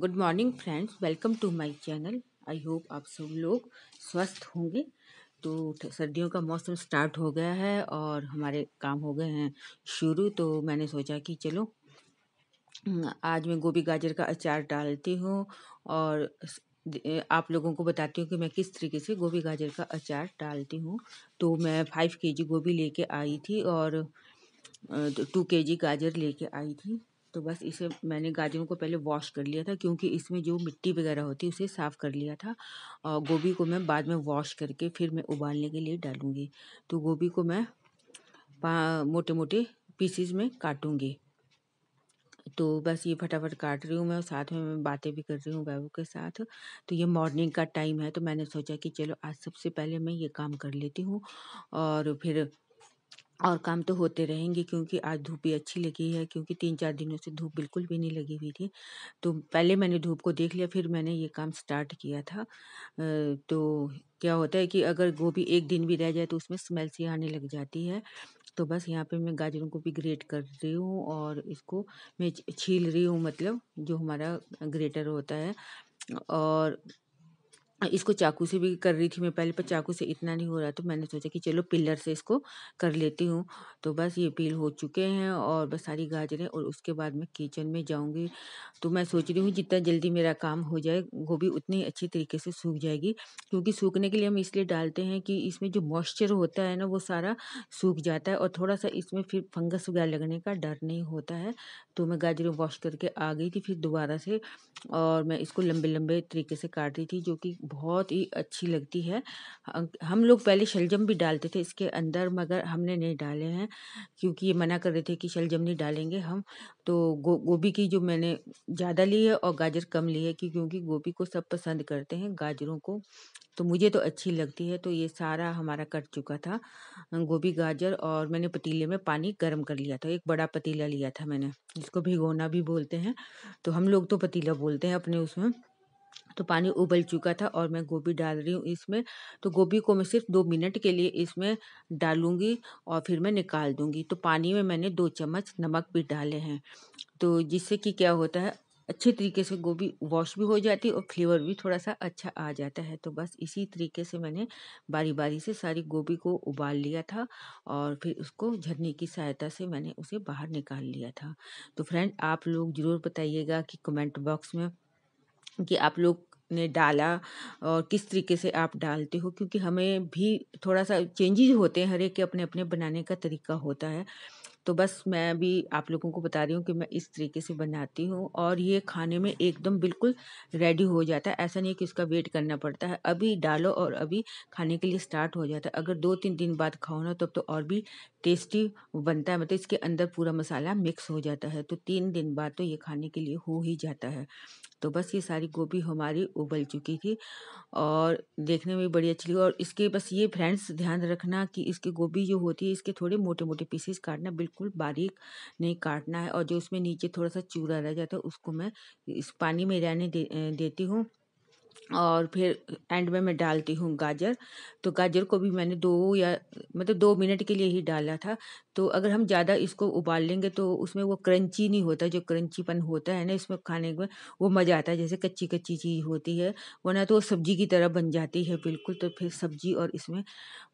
good morning friends welcome to my channel I hope आप सब लोग स्वस्थ होंगे तो सर्दियों का मौसम स्टार्ट हो गया है और हमारे काम हो गए हैं शुरू तो मैंने सोचा कि चलो आज मैं गोभी गाजर का अचार डालती हूँ और आप लोगों को बताती हूँ कि मैं किस तरीके से गोभी गाजर का अचार डालती हूँ तो मैं फाइव के गोभी ले आई थी और टू के गाजर ले आई थी तो बस इसे मैंने गाजरों को पहले वॉश कर लिया था क्योंकि इसमें जो मिट्टी वगैरह होती है उसे साफ़ कर लिया था और गोभी को मैं बाद में वॉश करके फिर मैं उबालने के लिए डालूँगी तो गोभी को मैं मोटे मोटे पीसीज में काटूँगी तो बस ये फटाफट काट रही हूँ मैं और साथ में मैं बातें भी कर रही हूँ बाबू के साथ तो ये मॉर्निंग का टाइम है तो मैंने सोचा कि चलो आज सबसे पहले मैं ये काम कर लेती हूँ और फिर और काम तो होते रहेंगे क्योंकि आज धूप भी अच्छी लगी है क्योंकि तीन चार दिनों से धूप बिल्कुल भी नहीं लगी हुई थी तो पहले मैंने धूप को देख लिया फिर मैंने ये काम स्टार्ट किया था तो क्या होता है कि अगर गोभी एक दिन भी रह जाए तो उसमें स्मेल सी आने लग जाती है तो बस यहाँ पे मैं गाजरों को भी ग्रेट कर रही हूँ और इसको मैं छील रही हूँ मतलब जो हमारा ग्रेटर होता है और इसको चाकू से भी कर रही थी मैं पहले पर चाकू से इतना नहीं हो रहा तो मैंने सोचा कि चलो पिलर से इसको कर लेती हूँ तो बस ये पील हो चुके हैं और बस सारी गाजरें और उसके बाद मैं किचन में जाऊँगी तो मैं सोच रही हूँ जितना जल्दी मेरा काम हो जाए गोभी उतनी अच्छी तरीके से सूख जाएगी क्योंकि सूखने के लिए हम इसलिए डालते हैं कि इसमें जो मॉइस्चर होता है ना वो सारा सूख जाता है और थोड़ा सा इसमें फिर फंगस वगैरह लगने का डर नहीं होता है तो मैं गाजरें वॉश करके आ गई थी फिर दोबारा से और मैं इसको लंबे लंबे तरीके से काट रही थी जो कि बहुत ही अच्छी लगती है हम लोग पहले शलजम भी डालते थे इसके अंदर मगर हमने नहीं डाले हैं क्योंकि ये मना कर रहे थे कि शलजम नहीं डालेंगे हम तो गो गोभी की जो मैंने ज़्यादा ली है और गाजर कम ली है क्योंकि गोभी को सब पसंद करते हैं गाजरों को तो मुझे तो अच्छी लगती है तो ये सारा हमारा कट चुका था गोभी गाजर और मैंने पतीले में पानी गर्म कर लिया था एक बड़ा पतीला लिया था मैंने जिसको भिगोना भी बोलते हैं तो हम लोग तो पतीला बोलते हैं अपने उसमें तो पानी उबल चुका था और मैं गोभी डाल रही हूँ इसमें तो गोभी को मैं सिर्फ दो मिनट के लिए इसमें डालूँगी और फिर मैं निकाल दूँगी तो पानी में मैंने दो चम्मच नमक भी डाले हैं तो जिससे कि क्या होता है अच्छे तरीके से गोभी वॉश भी हो जाती है और फ्लेवर भी थोड़ा सा अच्छा आ जाता है तो बस इसी तरीके से मैंने बारी बारी से सारी गोभी को उबाल लिया था और फिर उसको झरने की सहायता से मैंने उसे बाहर निकाल लिया था तो फ्रेंड आप लोग ज़रूर बताइएगा कि कमेंट बॉक्स में कि आप लोग ने डाला और किस तरीके से आप डालते हो क्योंकि हमें भी थोड़ा सा चेंजेज होते हैं हर एक के अपने अपने बनाने का तरीका होता है तो बस मैं भी आप लोगों को बता रही हूँ कि मैं इस तरीके से बनाती हूँ और ये खाने में एकदम बिल्कुल रेडी हो जाता है ऐसा नहीं है कि उसका वेट करना पड़ता है अभी डालो और अभी खाने के लिए स्टार्ट हो जाता है अगर दो तीन दिन बाद खाओ ना तब तो, तो और भी टेस्टी बनता है मतलब इसके अंदर पूरा मसाला मिक्स हो जाता है तो तीन दिन बाद तो ये खाने के लिए हो ही जाता है तो बस ये सारी गोभी हमारी उबल चुकी थी और देखने में बड़ी अच्छी लगी और इसके बस ये फ्रेंड्स ध्यान रखना कि इसकी गोभी जो होती है इसके थोड़े मोटे मोटे पीसेस काटना बिल्कुल बारीक नहीं काटना है और जो उसमें नीचे थोड़ा सा चूरा रह जाता है उसको मैं इस पानी में रहने दे देती हूँ और फिर एंड में मैं डालती हूँ गाजर तो गाजर को भी मैंने दो या मतलब दो मिनट के लिए ही डाला था तो अगर हम ज़्यादा इसको उबाल लेंगे तो उसमें वो क्रंची नहीं होता जो क्रंचीपन होता है ना इसमें खाने में वो मज़ा आता है जैसे कच्ची कच्ची चीज़ होती है वरना तो वो सब्जी की तरह बन जाती है बिल्कुल तो फिर सब्जी और इसमें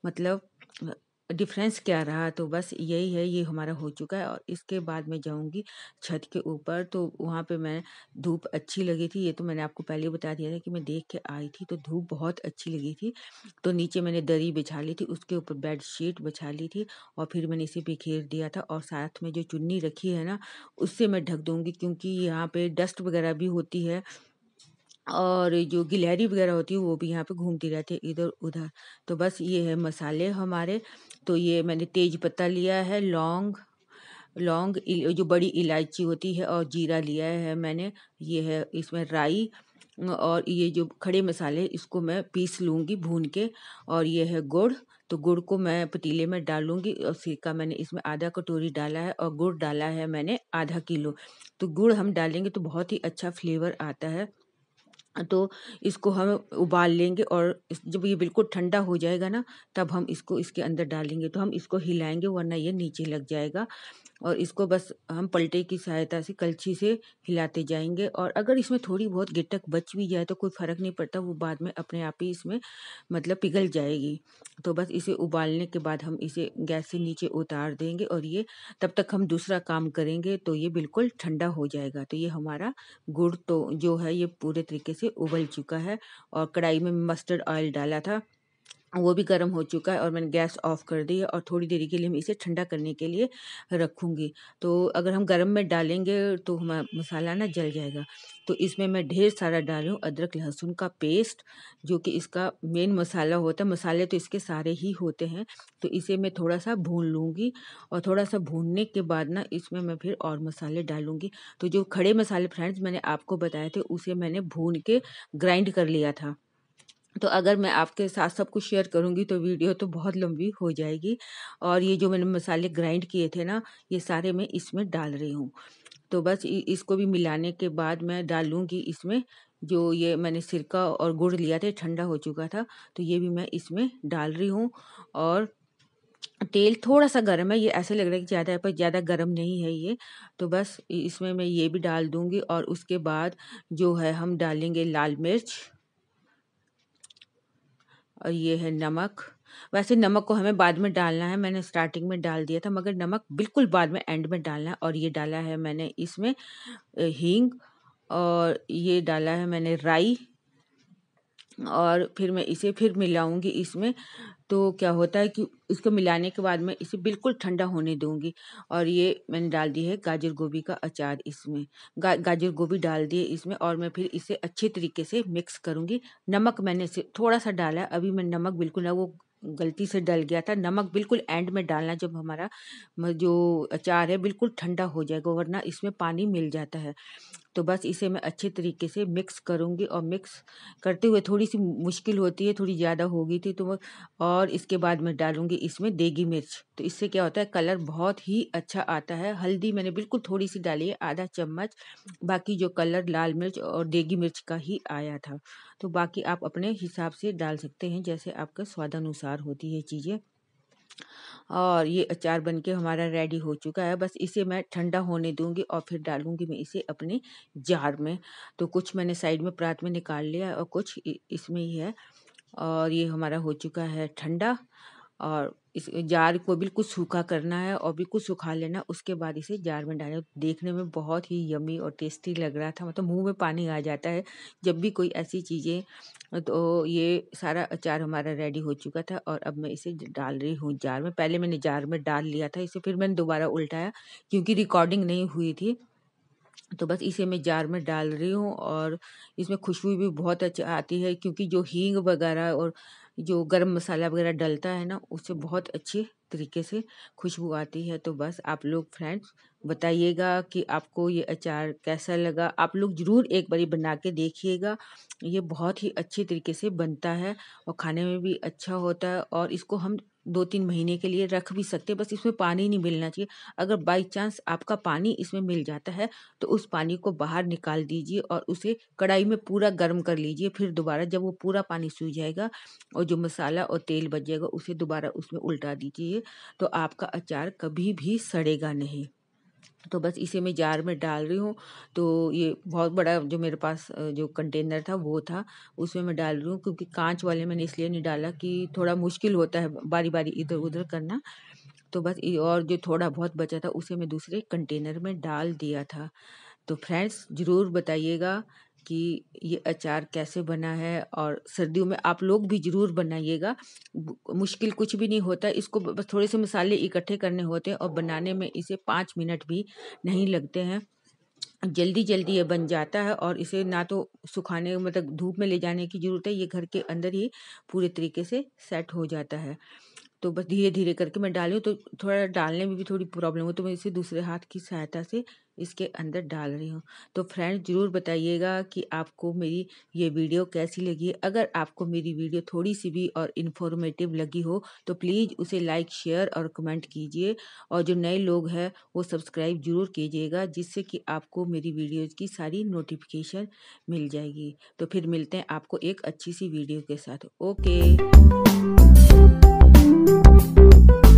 मतलब डिफरेंस क्या रहा तो बस यही है ये हमारा हो चुका है और इसके बाद मैं जाऊंगी छत के ऊपर तो वहाँ पे मैं धूप अच्छी लगी थी ये तो मैंने आपको पहले बता दिया था कि मैं देख के आई थी तो धूप बहुत अच्छी लगी थी तो नीचे मैंने दरी बिछा ली थी उसके ऊपर बेड शीट बिछा ली थी और फिर मैंने इसे बिखेर दिया था और साथ में जो चुन्नी रखी है ना उससे मैं ढक दूँगी क्योंकि यहाँ पर डस्ट वगैरह भी होती है और जो गिलहरी वगैरह होती है वो भी यहाँ पे घूमती रहती है इधर उधर तो बस ये है मसाले हमारे तो ये मैंने तेज पत्ता लिया है लौंग लौंग जो बड़ी इलायची होती है और जीरा लिया है मैंने ये है इसमें राई और ये जो खड़े मसाले इसको मैं पीस लूँगी भून के और ये है गुड़ तो गुड़ को मैं पतीले में डालूँगी और सिरका मैंने इसमें आधा कटोरी डाला है और गुड़ डाला है मैंने आधा किलो तो गुड़ हम डालेंगे तो बहुत ही अच्छा फ्लेवर आता है हाँ, तो इसको हम उबाल लेंगे और जब ये बिल्कुल ठंडा हो जाएगा ना तब हम इसको इसके अंदर डालेंगे तो हम इसको हिलाएंगे वरना ये नीचे लग जाएगा और इसको बस हम पलटे की सहायता से कलछी से हिलाते जाएंगे और अगर इसमें थोड़ी बहुत गिटक बच भी जाए तो कोई फ़र्क नहीं पड़ता वो बाद में अपने आप ही इसमें मतलब पिघल जाएगी तो बस इसे उबालने के बाद हम इसे गैस से नीचे उतार देंगे और ये तब तक हम दूसरा काम करेंगे तो ये बिल्कुल ठंडा हो जाएगा तो ये हमारा गुड़ तो जो है ये पूरे तरीके से से उबल चुका है और कढ़ाई में मस्टर्ड ऑयल डाला था वो भी गर्म हो चुका है और मैंने गैस ऑफ कर दी है और थोड़ी देरी के लिए मैं इसे ठंडा करने के लिए रखूँगी तो अगर हम गर्म में डालेंगे तो हमारा मसाला ना जल जाएगा तो इसमें मैं ढेर सारा डालूँ अदरक लहसुन का पेस्ट जो कि इसका मेन मसाला होता है मसाले तो इसके सारे ही होते हैं तो इसे मैं थोड़ा सा भून लूँगी और थोड़ा सा भूनने के बाद ना इसमें मैं फिर और मसाले डालूँगी तो जो खड़े मसाले फ्रेंड्स मैंने आपको बताए थे उसे मैंने भून के ग्राइंड कर लिया था तो अगर मैं आपके साथ सब कुछ शेयर करूँगी तो वीडियो तो बहुत लंबी हो जाएगी और ये जो मैंने मसाले ग्राइंड किए थे ना ये सारे मैं इसमें डाल रही हूँ तो बस इसको भी मिलाने के बाद मैं डालूँगी इसमें जो ये मैंने सिरका और गुड़ लिया था ठंडा हो चुका था तो ये भी मैं इसमें डाल रही हूँ और तेल थोड़ा सा गर्म है ये ऐसे लग रहा है कि ज़्यादा है पर ज़्यादा गर्म नहीं है ये तो बस इसमें मैं ये भी डाल दूँगी और उसके बाद जो है हम डालेंगे लाल मिर्च और ये है नमक वैसे नमक को हमें बाद में डालना है मैंने स्टार्टिंग में डाल दिया था मगर नमक बिल्कुल बाद में एंड में डालना है और ये डाला है मैंने इसमें हींग और ये डाला है मैंने राई और फिर मैं इसे फिर मिलाऊँगी इसमें तो क्या होता है कि इसको मिलाने के बाद मैं इसे बिल्कुल ठंडा होने दूँगी और ये मैंने डाल दी है गाजर गोभी का अचार इसमें गा, गाजर गोभी डाल दिए इसमें और मैं फिर इसे अच्छे तरीके से मिक्स करूँगी नमक मैंने इसे थोड़ा सा डाला अभी मैं नमक बिल्कुल ना वो गलती से डल गया था नमक बिल्कुल एंड में डालना जब हमारा जो अचार है बिल्कुल ठंडा हो जाएगा वरना इसमें पानी मिल जाता है तो बस इसे मैं अच्छे तरीके से मिक्स करूँगी और मिक्स करते हुए थोड़ी सी मुश्किल होती है थोड़ी ज़्यादा हो गई थी तो और इसके बाद मैं डालूँगी इसमें देगी मिर्च तो इससे क्या होता है कलर बहुत ही अच्छा आता है हल्दी मैंने बिल्कुल थोड़ी सी डाली है आधा चम्मच बाकी जो कलर लाल मिर्च और देगी मिर्च का ही आया था तो बाकी आप अपने हिसाब से डाल सकते हैं जैसे आपका स्वादानुसार होती है चीज़ें और ये अचार बनके हमारा रेडी हो चुका है बस इसे मैं ठंडा होने दूंगी और फिर डालूंगी मैं इसे अपने जार में तो कुछ मैंने साइड में प्रात में निकाल लिया और कुछ इसमें ही है और ये हमारा हो चुका है ठंडा और इस जार को बिल्कुल सूखा करना है और बिल्कुल सूखा लेना उसके बाद इसे जार में डालना देखने में बहुत ही यमी और टेस्टी लग रहा था मतलब मुंह में पानी आ जाता है जब भी कोई ऐसी चीज़ें तो ये सारा अचार हमारा रेडी हो चुका था और अब मैं इसे डाल रही हूँ जार में पहले मैंने जार में डाल लिया था इसे फिर मैंने दोबारा उल्टाया क्योंकि रिकॉर्डिंग नहीं हुई थी तो बस इसे मैं जार में डाल रही हूँ और इसमें खुशबू भी बहुत अच्छा आती है क्योंकि जो हींग वगैरह और जो गर्म मसाला वगैरह डलता है ना उससे बहुत अच्छी तरीके से खुशबू आती है तो बस आप लोग फ्रेंड्स बताइएगा कि आपको ये अचार कैसा लगा आप लोग ज़रूर एक बारी बना के देखिएगा ये बहुत ही अच्छी तरीके से बनता है और खाने में भी अच्छा होता है और इसको हम दो तीन महीने के लिए रख भी सकते हैं बस इसमें पानी नहीं मिलना चाहिए अगर बाई चांस आपका पानी इसमें मिल जाता है तो उस पानी को बाहर निकाल दीजिए और उसे कढ़ाई में पूरा गर्म कर लीजिए फिर दोबारा जब वो पूरा पानी सूख जाएगा और जो मसाला और तेल बच जाएगा उसे दोबारा उसमें उल्टा दीजिए तो आपका अचार कभी भी सड़ेगा नहीं तो बस इसे मैं जार में डाल रही हूँ तो ये बहुत बड़ा जो मेरे पास जो कंटेनर था वो था उसमें मैं डाल रही हूँ क्योंकि कांच वाले मैंने इसलिए नहीं डाला कि थोड़ा मुश्किल होता है बारी बारी इधर उधर करना तो बस और जो थोड़ा बहुत बचा था उसे मैं दूसरे कंटेनर में डाल दिया था तो फ्रेंड्स ज़रूर बताइएगा कि ये अचार कैसे बना है और सर्दियों में आप लोग भी ज़रूर बनाइएगा मुश्किल कुछ भी नहीं होता इसको बस थोड़े से मसाले इकट्ठे करने होते हैं और बनाने में इसे पाँच मिनट भी नहीं लगते हैं जल्दी जल्दी ये बन जाता है और इसे ना तो सुखाने मतलब धूप में ले जाने की ज़रूरत है ये घर के अंदर ही पूरे तरीके से सेट हो जाता है तो बस धीरे धीरे करके मैं डाली हूँ तो थोड़ा डालने में भी थोड़ी प्रॉब्लम हो तो मैं इसे दूसरे हाथ की सहायता से इसके अंदर डाल रही हूँ तो फ्रेंड ज़रूर बताइएगा कि आपको मेरी ये वीडियो कैसी लगी अगर आपको मेरी वीडियो थोड़ी सी भी और इन्फॉर्मेटिव लगी हो तो प्लीज़ उसे लाइक शेयर और कमेंट कीजिए और जो नए लोग हैं वो सब्सक्राइब ज़रूर कीजिएगा जिससे कि आपको मेरी वीडियोज़ की सारी नोटिफिकेशन मिल जाएगी तो फिर मिलते हैं आपको एक अच्छी सी वीडियो के साथ ओके Música